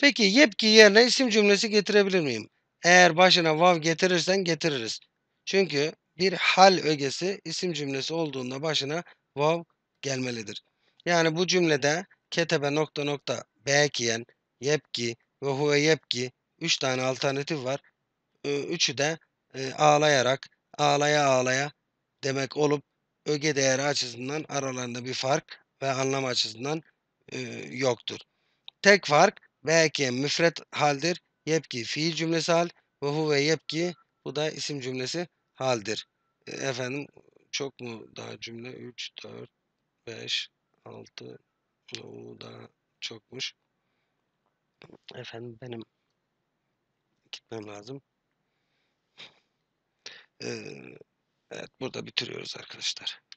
[SPEAKER 1] Peki yepki yerine isim cümlesi getirebilir miyim? Eğer başına vav getirirsen getiririz. Çünkü bir hal ögesi isim cümlesi olduğunda başına vav gelmelidir. Yani bu cümlede ketebe nokta nokta bekiyen, yepki ve huve yepki 3 tane alternatif var. Üçü de e, ağlayarak, ağlaya ağlaya demek olup öge değeri açısından aralarında bir fark ve anlam açısından e, yoktur. Tek fark belki müfret haldir. Yepki fiil cümlesi hal ve huve yepki bu da isim cümlesi haldir. E, efendim çok mu daha cümle? 3, 4, 5, 6 o daha çokmuş. Efendim benim gitmem lazım. Ee, evet burada bitiriyoruz arkadaşlar.